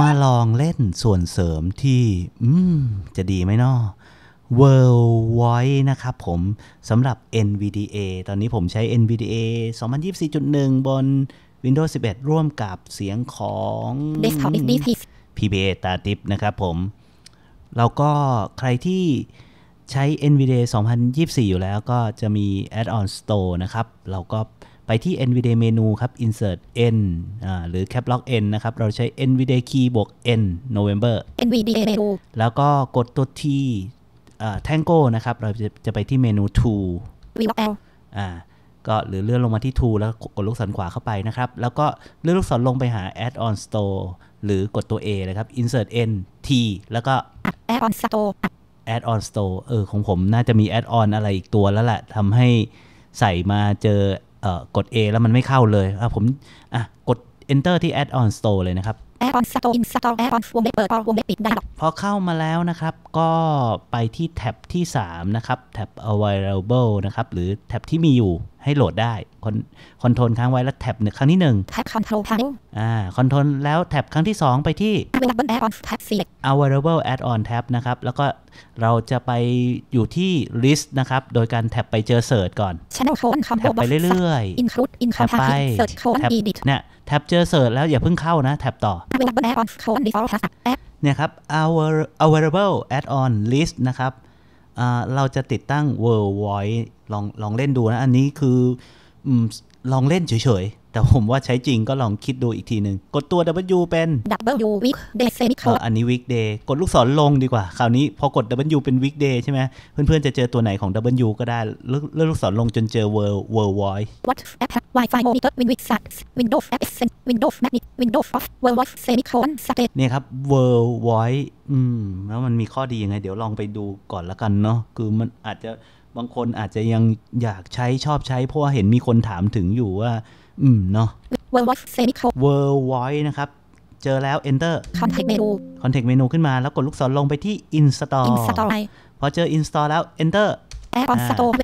มาลองเล่นส่วนเสริมที่จะดีไหมนอเวิลด์ไวท์นะครับผมสำหรับ NVDA ตอนนี้ผมใช้ NVDA 2024.1 บน Windows 11 ร่วมกับเสียงของ Desktop PBA ตาติปนะครับผม แล้วก็ใครที่ใช้ NVDA 2024 อยู่แล้วก็จะมี Add-on Store นะครับ เราก็ไปที่ NVDA เมนูครับ insert n หรือ cap lock n นะครับ เราใช้ NVDA key บวก n November NVDA เมนูแล้วก็กดตัว t ่ tango นะครับ เราจะจะไปที่เมนู to VLOCK L อ่า ก็หรือเลื่อนลงมาที่ to o l แล้วกดลูกศรขวาเข้าไปนะครับ แล้วก็เลื่อนลูกศรลงไปหา add on store หรือกดตัว A นะครับ insert n t แล้วก็ add on store add on store เออ ของผมน่าจะมี add on อะไรอีกตัวแล้วแหละทำให้ใส่มาเจอกด A แล้วมันไม่เข้าเลยผมกด enter ที่ add on store เลยนะครับ add on store i n s t o r e add on วงเล็บเปิด วงเล็บปิดได้พอเข้ามาแล้วนะครับ ก็ไปที่แท็บที่ 3 นะครับ แท็บ available นะครับ หรือแท็บที่มีอยู่ให้โหลดได้ คอนโทรลค้างไว้แล้วแท็บหนึ่งครั้งที่หนึ่งแท็บคอนโทรลพาร์อ่าคอนโทรลแล้วแท็บครั้งที่ 2 ไปที่ available add-on tab select available add-on tab นะครับ แล้วก็เราจะไปอยู่ที่ list นะครับ โดยการแท็บไปเจอเ e ิร์ชก่อน channel phone c o แท็บไปเรื่อยๆ include include แท็บไป search phone edit เนี่ยแท็บเจอเ e ิร์ชแล้วอย่าเพิ่งเข้านะ แท็บต่อ available add-on phone default tab เนี่ยครับ our available add-on list นะครับเราจะติดตั้ง World Voice ลองลองเล่นดูนะ อันนี้คือลองเล่นเฉยแต่ผมว่าใช้จริงก็ลองคิดดูอีกทีหนึ่ง กดตัว W เป็น W weekday semicolon อันนี้ weekday กดลูกศรลงดีกว่า คราวนี้พอกด W เป็น weekday ใช่ไหมเพื่อนๆ จะเจอตัวไหนของ W ก็ได้เลื่อนลูกศรลงจนเจอ world world w i d what app wifi monitor windows windows app windows magnet windows off world w i d e semicolon state เนี่ยครับ world w i d e อืมแล้วมันมีข้อดียังไง เดี๋ยวลองไปดูก่อนละกันเนาะคือมันอาจจะบางคนอาจจะยังอยากใช้ชอบใช้เพราะว่าเห็นมีคนถามถึงอยู่ว่าอืมเนาะ World Voice Semi c o World Voice นะครับเจอแล้ว Enter Context Menu Context Menu ขึ้นมาแล้วกดลูกศรลงไปที่ Install Install พอเจอ Install แล้ว Enter App on Store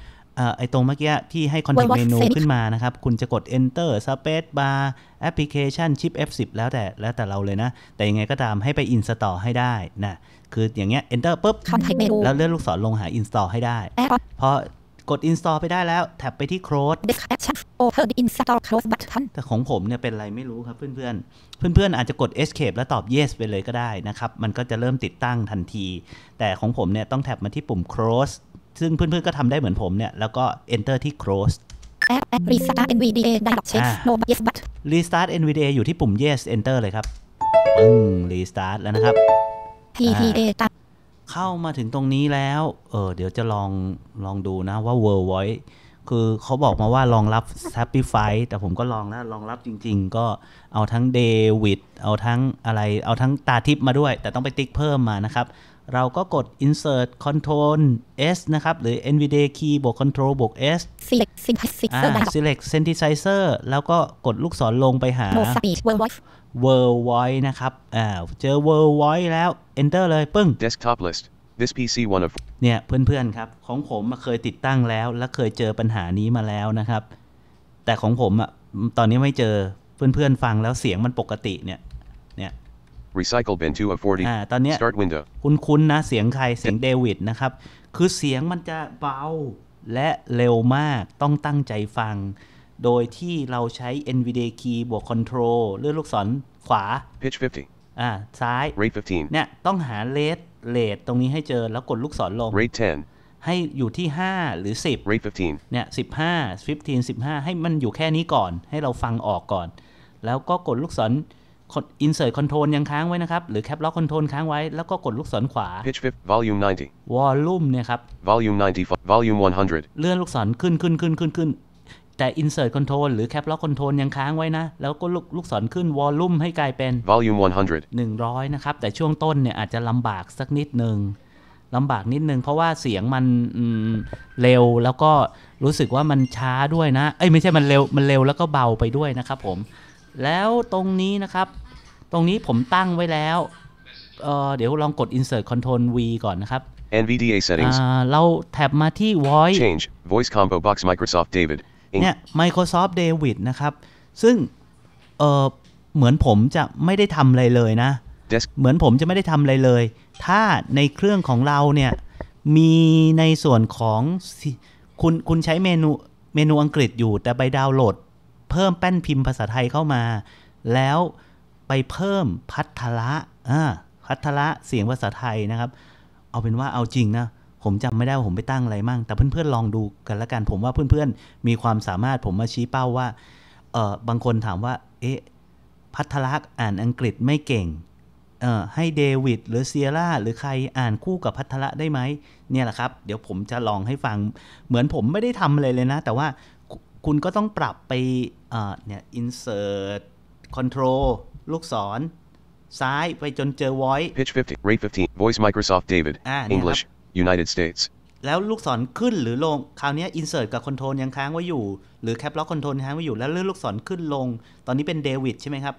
ไอตรงเมื่อกี้ที่ให้ Context Menu ขึ้นมานะครับ คุณจะกด Enter Space Bar Application Chip F10 แล้วแต่แล้วแต่เราเลยนะ แต่ยังไงก็ตามให้ไป Install ให้ได้นะคืออย่างเงี้ย Enter ปุ๊บ Context Menu แล้วเลื่อนลูกศรลงหา Install ให้ได้พอกด install ไปได้แล้วแท็บไปที่ close install c o s button แต่ของผมเนี่ยเป็นอะไรไม่รู้ครับเพื่อนๆเพื่อนๆออาจจะกด escape แล้วตอบ yes ไปเลยก็ได้นะครับ มันก็จะเริ่มติดตั้งทันที แต่ของผมเนี่ยต้องแท็บมาที่ปุ่ม close ซึ่งเพื่อนๆก็ทำได้เหมือนผมเนี่ยแล้วก็ enter ที่ close restart nvda dialog check no yes but restart nvda อยู่ที่ปุ่ม yes enter เลยครับปึ้ง restart แล้วนะครับ tda เข้ามาถึงตรงนี้แล้ว เออ เดี๋ยวจะลอง ลองดูนะว่า World Voice คือเขาบอกมาว่าลองรับ Shopify แต่ผมก็ลองนะ ลองรับจริงๆ ก็เอาทั้งเดวิดเอาทั้งอะไร เอาทั้งตาทิพมาด้วย แต่ต้องไปติ๊กเพิ่มมานะครับ เราก็กด insert control s นะครับ หรือ nvidia key บวก control บวก s select synthesizer select synthesizer แล้วก็กดลูกศรลงไปหา World Voice นะครับอ่าเจอ World Voice แล้ว Enter เลย ปึ้ง Desktop list this PC one of เนี่ยเพื่อนๆครับ ของผมมาเคยติดตั้งแล้วและเคยเจอปัญหานี้มาแล้วนะครับ แต่ของผมอ่ะตอนนี้ไม่เจอเพื่อนๆฟังแล้วเสียงมันปกติเนี่ยเนี่ย Recycle bin 2 of 40อ่าตอนนี้ Start window คุ้นๆนะเสียงใครเสียงเดวิดนะครับ คือเสียงมันจะเบาและเร็วมากต้องตั้งใจฟังโดยที่เราใช้ NVDA key บวก control เลื่อนลูกศรขวา pitch 50 อ่า ซ้าย rate 15 เนี่ย ต้องหา rate rate ตรงนี้ให้เจอ แล้วกดลูกศรลง rate 10 ให้อยู่ที่ 5 หรือ 10 rate 15 เนี่ย15 15 15 ให้มันอยู่แค่นี้ก่อน ให้เราฟังออกก่อน แล้วก็กดลูกศร insert control ยังค้างไว้นะครับ หรือ cap lock control ค้างไว้ แล้วก็กดลูกศรขวา pitch 5 volume 90 volume เนี่ยครับ volume 90 volume 100 เลื่อนลูกศรขึ้นขึ้นขึ้นขึ้นขึ้นแต่ insert control หรือ cap lock control ยังค้างไว้นะ แล้วก็ลูกลูกศรขึ้น volume ให้กลายเป็น volume 100 100นะครับ แต่ช่วงต้นเนี่ย อาจจะลำบากสักนิดหนึ่งลำบากนิดนึง เพราะว่าเสียงมันเร็วแล้วก็รู้สึกว่ามันช้าด้วยนะ เอ้ย ไม่ใช่มันเร็ว มันเร็วแล้วก็เบาไปด้วยนะครับผม แล้วตรงนี้นะครับ ตรงนี้ผมตั้งไว้แล้วเเดี๋ยวลองกด insert control v ก่อนนะครับ NVDA settings เราแท็บมาที่ voice change voice combo box Microsoft David เนี่ย Microsoft David นะครับ ซึ่ง เออเหมือนผมจะไม่ได้ทำอะไรเลยนะ เหมือนผมจะไม่ได้ทำอะไรเลย ถ้าในเครื่องของเราเนี่ย มีในส่วนของ คุณ คุณใช้เมนู เมนูอังกฤษอยู่ แต่ไปดาวน์โหลด เพิ่มแป้นพิมพ์ภาษาไทยเข้ามา แล้วไปเพิ่มพัทละอ่าพัทละเสียงภาษาไทยนะครับ เอาเป็นว่าเอาจริงนะผมจำไม่ได้ว่าผมไปตั้งอะไรมั่ง แต่เพื่อนๆลองดูกันละกัน ผมว่าเพื่อนๆ มีความสามารถผมมาชี้เป้าว่า เออบางคนถามว่า เอ๊ะ พัทลักษ์อ่านอังกฤษไม่เก่ง เออให้เดวิดหรือเซียร่าหรือใครอ่านคู่กับพัทละได้ไหมเนี่ยแหละครับ เดี๋ยวผมจะลองให้ฟัง เหมือนผมไม่ได้ทำอะไรเลยนะ แต่ว่าคุณก็ต้องปรับไป เออเนี่ย insert control ลูกศร ซ้ายไปจนเจอ voice pitch 50 rate 5 voice Microsoft David English United States แล้วลูกศรขึ้นหรือลงคราวนี้ insert กับ control ยังค้างไว้อยู่ หรือ cap lock control ค้างไว้อยู่ แล้วเลื่อนลูกศรขึ้นลง ตอนนี้เป็น David ใช่ไหมครับ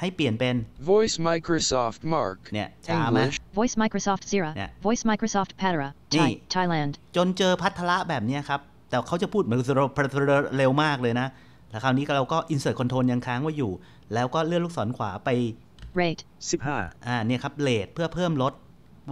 ให้เปลี่ยนเป็น voice microsoft mark เนี่ยช้าไหม voice microsoft zira voice microsoft patera Thai Thailand จนเจอพัทละแบบนี้ครับ แต่เขาจะพูดเหมือนเร็วมากเลยนะ แล้วคราวนี้เราก็ insert control ยังค้างไว้อยู่ แล้วก็เลื่อนลูกศรขวาไป rate 15อ่าเนี่ยครับ rate เพื่อเพิ่มลด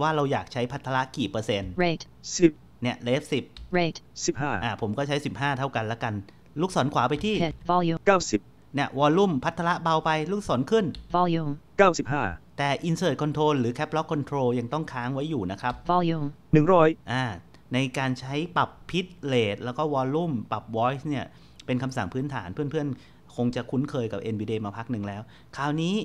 ว่าเราอยากใช้พัทละกี่เปอร์เซ็นต์ rate สิบเนี่ยเลฟสิบ rate สิบห้าอ่าผมก็ใช้สิบห้าเท่ากันละกันลูกศรขวาไปที่ volume เก้าสิบเนี่ยวอลลุ่มพัทละเบาไปลูกศรขึ้น volume เก้าสิบห้าแต่ insert control หรือ cap lock control ยังต้องค้างไว้อยู่นะครับ volume หนึ่งร้อยอ่า ในการใช้ปรับพิษเลทแล้วก็วอลลุ่มปรับ voice เนี่ย เป็นคำสั่งพื้นฐานเพื่อนๆ คงจะคุ้นเคยกับ NVDA มาพักหนึ่งแล้ว คราวนี้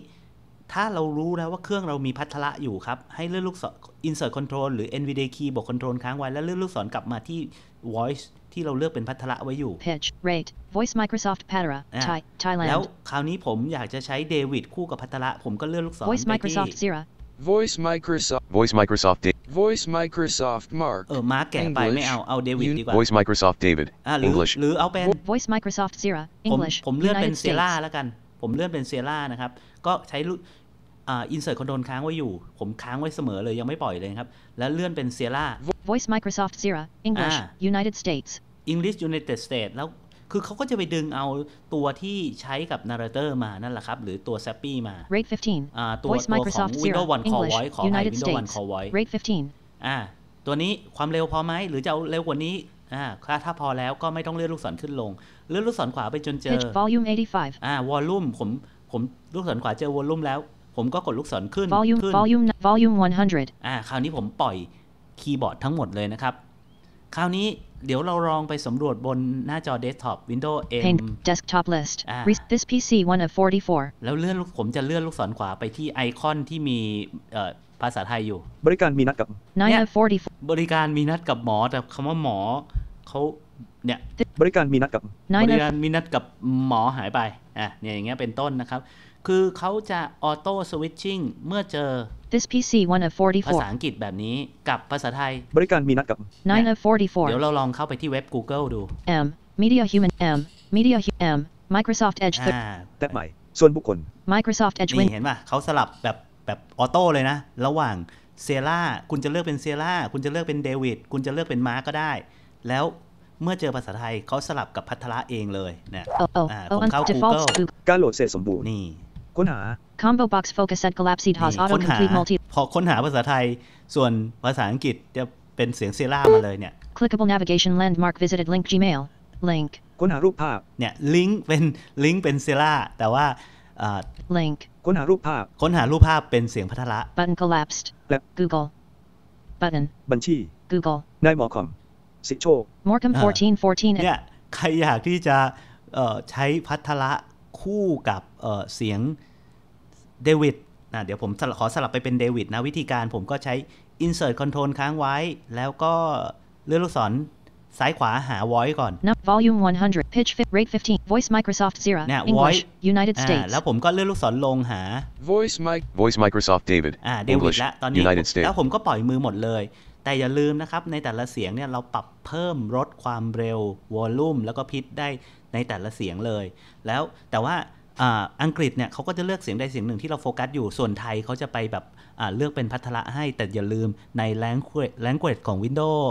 ถ้าเรารู้แล้วว่าเครื่องเรามีพัทละอยู่ครับ ให้เลื่อนลูกศร insert control หรือ n v d a key บอก control ค้างไว้แล้วเลื่อนลูกศรกลับมาที่ voice ที่เราเลือกเป็นพัทละไว้อยู่ pitch rate voice microsoft p a t r a Thai Thailand แล้วคราวนี้ผมอยากจะใช้เดวิดคู่กับพัทละผมก็เลื่อนลูกศร voice microsoft zira voice microsoft voice microsoft voice microsoft mark เออมาแก่ไปไม่เอาเอาเดวิดดีกว่า voice microsoft david english หรือเอาเป็น voice microsoft zira english ผมเลื่อนเป็นเซล่าแล้วกันผมเลื่อนเป็นเซล่านะครับก็ใช้อินเสิร์ตคอนโดนค้างไว้อยู่ ผมค้างไว้เสมอเลยยังไม่ปล่อยเลยครับ แล้วเลื่อนเป็นเซียร่า Voice Microsoft Sierra English United States English United States แล้ว คือเขาก็จะไปดึงเอาตัวที่ใช้กับ narrator มานั่นแหละครับ หรือตัว s a p p y มา Rate 15ตัวตัวของ Windows One Core Voice ขอ Windows t n e c a r e Voice Rate 15อ่าตัวนี้ความเร็วพอไหม หรือจะเอาเร็วกว่านี้อ่าถ้าถ้าพอแล้วก็ไม่ต้องเลื่อนลูกศรขึ้นลง เลื่อนลูกศรขวาไปจนเจอ Pitch volume 85อ่าวอลลุ่มผมผมลูกศรขวาเจอวอลลุ่มแล้วผมก็กดลูกศรขึ้น volume ขึ้น volume volume 100อ่าคราวนี้ผมปล่อยคีย์บอร์ดทั้งหมดเลยนะครับ คราวนี้เดี๋ยวเราลองไปสำรวจบนหน้าจอ Desktop Windows M Paint Desktop List This PC one of 44แล้วเลื่อนผมจะเลื่อนลูกศรขวาไปที่ไอคอนที่มีภาษาไทยอยู่ บริการมีนัดกับเนี่ยบริการมีนัดกับหมอแต่คำว่าหมอเขาเนี่ย บริการมีนัดกับ บริการมีนัดกับหมอหายไป อ่ะเนี่ยอย่างเงี้ยเป็นต้นนะครับคือเขาจะออโต้สวิตชิ่งเมื่อเจอ This PC one of 44ภาษาอังกฤษแบบนี้กับภาษาไทยบริการมีนัดกับ nine of 44เดี๋ยวเราลองเข้าไปที่เว็บ Google ดู M Media Human M Media M Microsoft Edge อ่าแต่ใหม่ส่วนบุคคล Microsoft Edge นี่เห็นป่ะเขาสลับแบบแบบ ออโต้เลยนะ ระหว่างเซล่าคุณจะเลือกเป็นเซล่าคุณจะเลือกเป็นเดวิดคุณจะเลือกเป็นมาร์ก็ได้ แล้วเมื่อเจอภาษาไทยเขาสลับกับพัทระเองเลยนะผมเข้า Google การโหลดเสร็จสมบูรณ์นี่ค้นหา combo box focus at collapsed has auto complete multi พอค้นหาภาษาไทย ส่วนภาษาอังกฤษจะเป็นเสียงเซร่ามาเลยเนี่ย clickable navigation landmark visited link gmail link ค้นหารูปภาพเนี่ยลิงก์เป็นลิงก์เป็นเซร่าแต่ว่า link ค้นหารูปภาพค้นหารูปภาพเป็นเสียงพัทละ button collapsed และ google button บัญชี google นายหมอคอม สิโชค Morecom 14 14เนี่ยใครอยากที่จะใช้พัทละคู่กับเสียงเดวิดนะเดี๋ยวผมขอสลับไปเป็นเดวิดนะ วิธีการผมก็ใช้ insert control ค้างไว้ แล้วก็เลือกลูกศรซ้ายขวาหา voice ก่อน n o volume 100 pitch rate 15 voice Microsoft z e r English voice United States แล้วผมก็เลือกลูกศรลงหา voice mic voice Microsoft David อ่า David ละตอนนี้ United States แล้วผมก็ปล่อยมือหมดเลย แต่อย่าลืมนะครับในแต่ละเสียงเนี่ย เราปรับเพิ่มลดความเร็ว volume แล้วก็พิทได้ในแต่ละเสียงเลย แล้วแต่ว่าอังกฤษเนี่ยเขาก็จะเลือกเสียงใดเสียงหนึ่งที่เราโฟกัสอยู่ส่วนไทยเขาจะไปแบบเลือกเป็นพัทละให้แต่อย่าลืมใน language, ของ Windows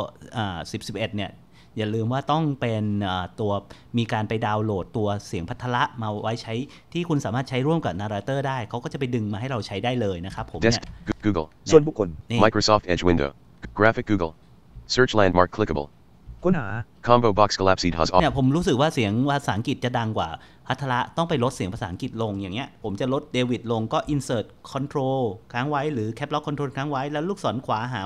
10 11 เนี่ย อย่าลืมว่าต้องเป็นตัว มีการไปดาวน์โหลดตัวเสียงพัทละมาไว้ใช้ที่คุณสามารถใช้ร่วมกับนาราเตอร์ได้ เขาก็จะไปดึงมาให้เราใช้ได้เลยนะครับผมเนี่ย Google ส่วนบุคคล Microsoft Edge Window Graphic Google Search Landmark Clickable ้นหา combo box collapsed has เนี่ยผมรู้สึกว่าเสียงภาษาอังกฤษจะดังกว่า พัทละต้องไปลดเสียงภาษาอังกฤษลงอย่างเงี้ย ผมจะลดเดวิดลงก็ insert control ค้างไว้หรือ cap lock control ค้างไว้แล้วลูกศรขวาหา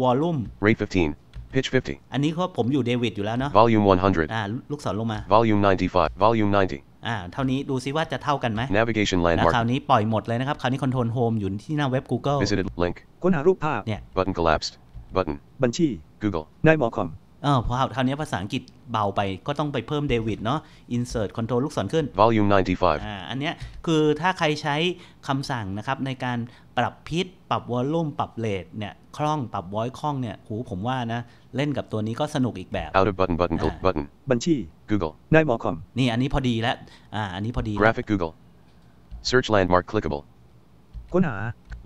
volume rate 15 pitch 50 อันนี้ก็ผมอยู่เดวิดอยู่แล้วเนาะ volume 100อ่าลูกศรลงมา volume 95 volume 90อ่าเท่านี้ดูซิว่าจะเท่ากันไหม navigation landmark คราวนี้ปล่อยหมดเลยนะครับคราวนี้ control home อยู่ที่หน้าเว็บ Google visited link ค้นหารูปภาพเนี่ย button collapsed button บัญชี Google นายหมอคอมเออพอคราวนี้ภาษาอังกฤษเบาไปก็ต้องไปเพิ่มเดวิดเนาะ insert control ลูกศรขึ้น volume 95อ่าอันเนี้ยคือถ้าใครใช้คำสั่งนะครับในการปรับพิษปรับวอลลุ่มปรับเลทเนี่ยคล่องปรับวอยคล่องเนี่ยหูผมว่านะ เล่นกับตัวนี้ก็สนุกอีกแบบ outer button button click button บัญชี Google นายหมอคอมนี่อันนี้พอดีแล้วอ่าอันนี้พอดี graphic Google search landmark clickable ค้นหา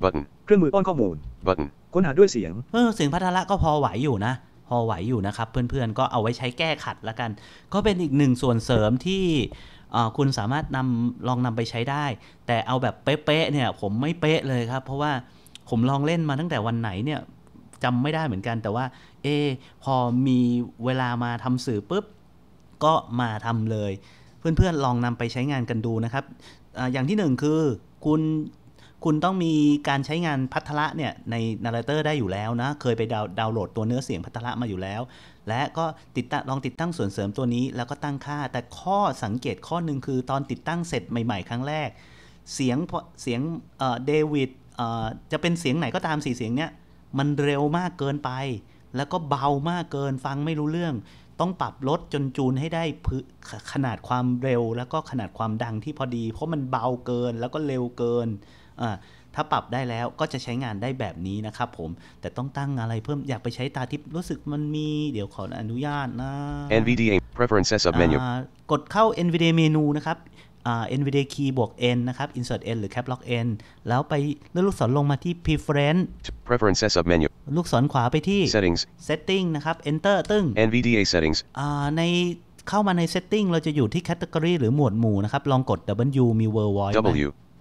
button เครื่องมือป้อนข้อมูล button ค้นหาด้วยเสียงเออเสียงพัทละก็พอไหวอยู่นะพอไหวอยู่ นะครับ เพื่อนๆก็เอาไว้ใช้แก้ขัดละกัน ก็เป็นอีกหนึ่งส่วนเสริมที่คุณสามารถนำลองนำไปใช้ได้ แต่เอาแบบเป๊ะๆเนี่ย ผมไม่เป๊ะเลยครับเพราะว่าผมลองเล่นมาตั้งแต่วันไหนเนี่ยจำไม่ได้เหมือนกัน แต่ว่า เอพอมีเวลามาทำสื่อปุ๊บ ก็มาทำเลย เพื่อนๆลองนำไปใช้งานกันดูนะครับออย่างที่หนึ่งคือคุณคุณต้องมีการใช้งานพัทละเนี่ยในนาร์เตอร์ได้อยู่แล้วนะ เคยไปดาวน์โหลดตัวเนื้อเสียงพัทละมาอยู่แล้ว และก็ติดตั้งลองติดตั้งส่วนเสริมตัวนี้ แล้วก็ตั้งค่า แต่ข้อสังเกตข้อหนึ่งคือตอนติดตั้งเสร็จใหม่ๆครั้งแรก เสียง เสียงเดวิดจะเป็นเสียงไหนก็ตามสี่เสียงเนี้ยมันเร็วมากเกินไป แล้วก็เบามากเกินฟังไม่รู้เรื่อง ต้องปรับลดจนจูนให้ได้ขนาดความเร็ว แล้วก็ขนาดความดังที่พอดี เพราะมันเบาเกินแล้วก็เร็วเกินถ้าปรับได้แล้วก็จะใช้งานได้แบบนี้นะครับผมแต่ต้องตั้งอะไรเพิ่มอยากไปใช้ตาทิพย์รู้สึกมันมีเดี๋ยวขออนุญาตนะ NVDA preferences of menu กดเข้า NVDA menu นะครับ NVDA key บวก N นะครับ insert N หรือ cap lock N แล้วไปเลื่อนลูกศรลงมาที่ preference preferences of menu ลูกศรขวาไปที่ settings setting นะครับ enter ตึ้ง NVDA settings ในเข้ามาใน setting เราจะอยู่ที่ category หรือหมวดหมู่นะครับ ลองกด W มี world wide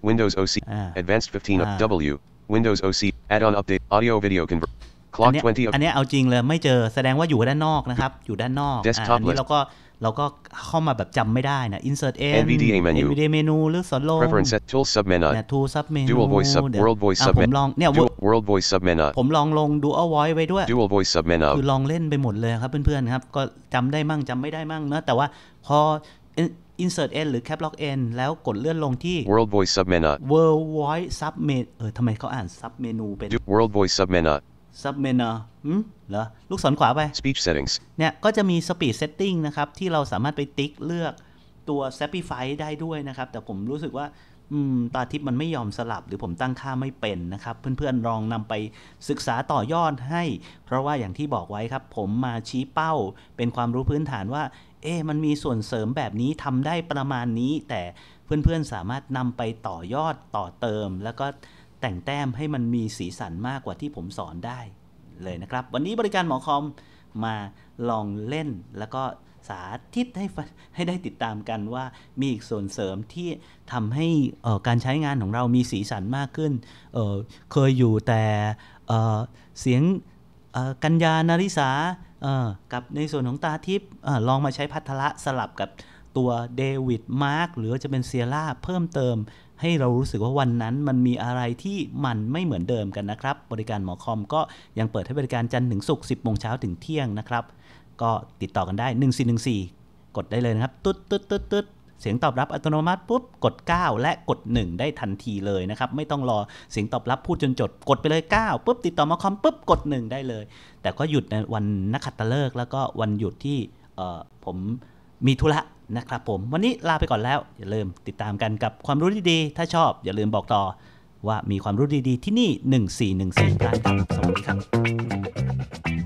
Windows OC Advanced 15 W Windows OC Add-on Update Audio Video Convert Clock 20อันนี้เอาจริงเลยไม่เจอแสดงว่าอยู่ด้านนอกนะครับ อยู่ด้านนอกอันนี้เราก็เราก็เข้ามาแบบจำไม่ได้นะ insert n NVDA menu NVDA menu หรือสอนลง preference set tool sub menu tool sub menu dual voice sub world voice sub m e n u ผมลองเนี่ย world voice sub menu ผมลองลง dual voice ไว้ด้วย dual voice sub menu คือลองเล่นไปหมดเลยครับเพื่อนๆครับก็จำได้มั่งจำไม่ได้มั่งนะแต่ว่าพอ insert n หรือ cap lock n แล้วกดเลื่อนลงที่ world voice sub menu world voice sub menu เออทำไมเขาอ่าน sub menu เป็น world voice sub menu sub menu อืมเหรอ ลูกศรขวาไป speech settings เนี่ย ก็จะมี s p e e c h setting นะครับ ที่เราสามารถไปติ๊กเลือกตัว s a o p i f y ได้ด้วยนะครับ แต่ผมรู้สึกว่าตาทิพย์มันไม่ยอมสลับ หรือผมตั้งค่าไม่เป็นนะครับ เพื่อนๆลองนำไปศึกษาต่อยอดให้ เพราะว่าอย่างที่บอกไว้ครับผมมาชี้เป้า เป็นความรู้พื้นฐานว่าเอ๊มันมีส่วนเสริมแบบนี้ทำได้ประมาณนี้ แต่เพื่อนๆสามารถนำไปต่อยอดต่อเติมแล้วก็ แต่งแต้มให้มันมีสีสันมากกว่าที่ผมสอนได้เลยนะครับ วันนี้บริการหมอคอมมาลองเล่นแล้วก็สาธิตให้ให้ได้ติดตามกันว่ามีอีกส่วนเสริมที่ทำให้การใช้งานของเรามีสีสันมากขึ้นเเคยอยู่แต่เเสียงกัญญานาริสากับในส่วนของตาทิพย์ลองมาใช้พัทละสลับกับตัวเดวิด มาร์กหรือจะเป็นเซียร่าเพิ่มเติม ให้เรารู้สึกว่าวันนั้นมันมีอะไรที่มันไม่เหมือนเดิมกันนะครับ บริการหมอคอมก็ยังเปิดให้ บริการจันทร์ถึงศุกร์ 10โมงเช้าถึงเที่ยงนะครับ ก็ติดต่อกันได้ 1414 กดได้เลยนะครับ ตุ๊ดตุ๊ดตุ๊ดตุ๊ดเสียงตอบรับอัตโนมัติปุ๊บกด 9 และกด 1 ได้ทันทีเลยนะครับ ไม่ต้องรอเสียงตอบรับพูดจนจดกดไปเลย 9 ปุ๊บติดต่อมาคอมปุ๊บกด 1 ได้เลย แต่ก็หยุดในวันนักขัตฤกษ์แล้วก็วันหยุดที่ผมมีธุระนะครับผมวันนี้ลาไปก่อนแล้ว อย่าลืมติดตามกันกับความรู้ดีๆ ถ้าชอบ อย่าลืมบอกต่อว่ามีความรู้ดีๆ ที่นี่ 1414 ครับสวัสดีครับ